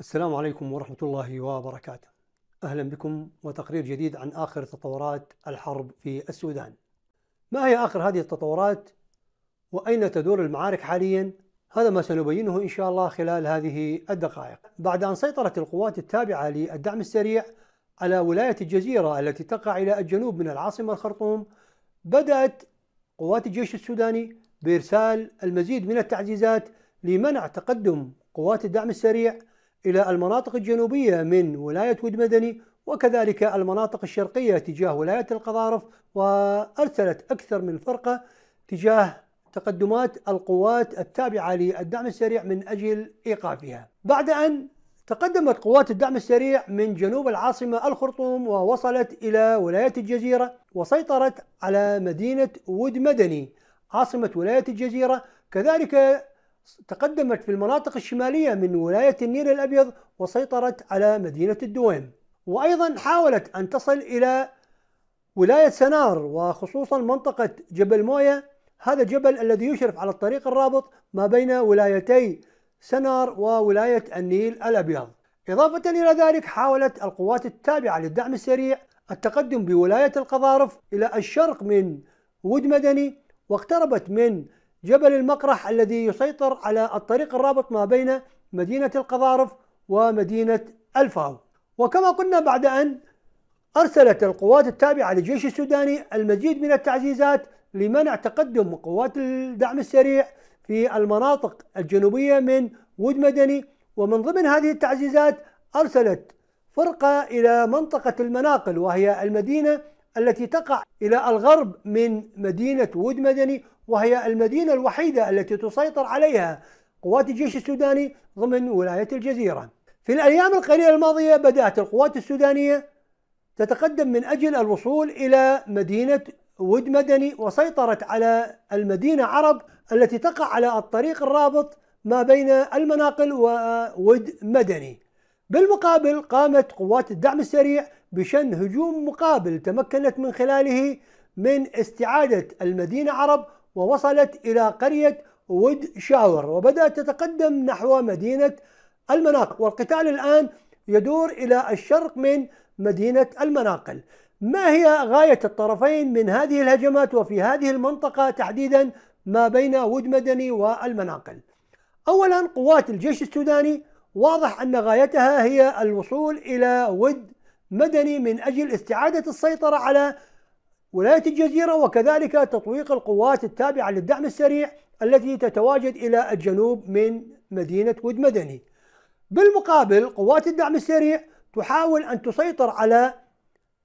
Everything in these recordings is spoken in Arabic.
السلام عليكم ورحمة الله وبركاته. أهلا بكم وتقرير جديد عن آخر تطورات الحرب في السودان. ما هي آخر هذه التطورات؟ وأين تدور المعارك حاليا؟ هذا ما سنبينه إن شاء الله خلال هذه الدقائق. بعد أن سيطرت القوات التابعة للدعم السريع على ولاية الجزيرة التي تقع إلى الجنوب من العاصمة الخرطوم، بدأت قوات الجيش السوداني بإرسال المزيد من التعزيزات لمنع تقدم قوات الدعم السريع إلى المناطق الجنوبية من ولاية ود مدني وكذلك المناطق الشرقية تجاه ولاية القضارف وأرسلت أكثر من فرقة تجاه تقدمات القوات التابعة للدعم السريع من أجل إيقافها بعد أن تقدمت قوات الدعم السريع من جنوب العاصمة الخرطوم ووصلت إلى ولاية الجزيرة وسيطرت على مدينة ود مدني عاصمة ولاية الجزيرة كذلك تقدمت في المناطق الشمالية من ولاية النيل الأبيض وسيطرت على مدينة الدويم وأيضا حاولت أن تصل إلى ولاية سنار وخصوصا منطقة جبل موية هذا الجبل الذي يشرف على الطريق الرابط ما بين ولايتي سنار وولاية النيل الأبيض إضافة إلى ذلك حاولت القوات التابعة للدعم السريع التقدم بولاية القضارف إلى الشرق من ود مدني واقتربت من جبل المقرح الذي يسيطر على الطريق الرابط ما بين مدينة القضارف ومدينة الفاو وكما قلنا بعد أن أرسلت القوات التابعة للجيش السوداني المزيد من التعزيزات لمنع تقدم قوات الدعم السريع في المناطق الجنوبية من ود مدني ومن ضمن هذه التعزيزات أرسلت فرقة إلى منطقة المناقل وهي المدينة التي تقع إلى الغرب من مدينة ود مدني وهي المدينة الوحيدة التي تسيطر عليها قوات الجيش السوداني ضمن ولاية الجزيرة في الأيام القليلة الماضية بدأت القوات السودانية تتقدم من أجل الوصول إلى مدينة ود مدني وسيطرت على المدينة عرب التي تقع على الطريق الرابط ما بين المناقل وود مدني بالمقابل قامت قوات الدعم السريع بشن هجوم مقابل تمكنت من خلاله من استعادة المدينة عرب ووصلت إلى قرية ود شاور وبدأت تتقدم نحو مدينة المناقل والقتال الآن يدور إلى الشرق من مدينة المناقل ما هي غاية الطرفين من هذه الهجمات وفي هذه المنطقة تحديدا ما بين ود مدني والمناقل أولا قوات الجيش السوداني واضح أن غايتها هي الوصول إلى ود مدني من أجل استعادة السيطرة على ولاية الجزيرة وكذلك تطويق القوات التابعة للدعم السريع التي تتواجد إلى الجنوب من مدينة ود مدني بالمقابل قوات الدعم السريع تحاول أن تسيطر على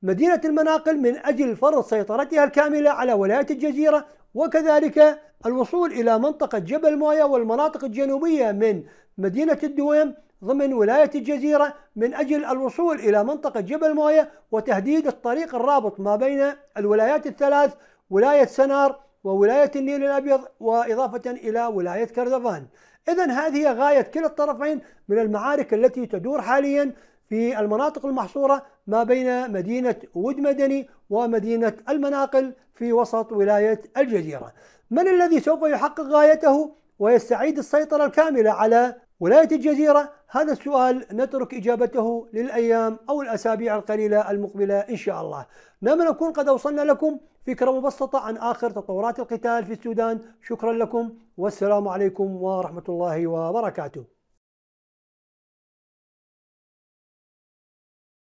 مدينة المناقل من أجل فرض سيطرتها الكاملة على ولاية الجزيرة وكذلك الوصول إلى منطقة جبل مويا والمناطق الجنوبية من مدينة الدويم ضمن ولاية الجزيرة من أجل الوصول إلى منطقة جبل مويا وتهديد الطريق الرابط ما بين الولايات الثلاث ولاية سنار وولاية النيل الأبيض وإضافة إلى ولاية كردفان إذا هذه غاية كلا الطرفين من المعارك التي تدور حاليا في المناطق المحصورة ما بين مدينة ود مدني ومدينة المناقل في وسط ولاية الجزيرة من الذي سوف يحقق غايته ويستعيد السيطرة الكاملة على ولاية الجزيرة هذا السؤال نترك إجابته للأيام أو الأسابيع القليلة المقبلة إن شاء الله نعم نكون قد أوصلنا لكم فكرة مبسطة عن آخر تطورات القتال في السودان شكرا لكم والسلام عليكم ورحمة الله وبركاته